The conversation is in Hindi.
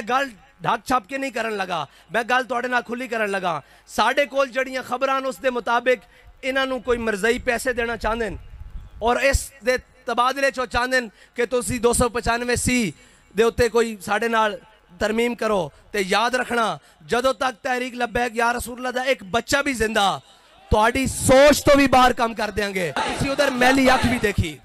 मैं गल ढक छप के नहीं करन लगा मैं गल थोड़े तो ना खुली करन लगा साढ़े को खबर उसके मुताबिक इन्हों कोई मरजई पैसे देना चाहते हैं और इस दे तबादले चो चाहते हैं कि तुम दो सौ पचानवे सी दे उत्ते कोई साढ़े नाल तरमीम करो तो याद रखना जदों तक तहरीक लभे यार रसूला का एक बच्चा भी जिंदा तो सोच तो भी बाहर काम कर देंगे उधर मैली अख भी देखी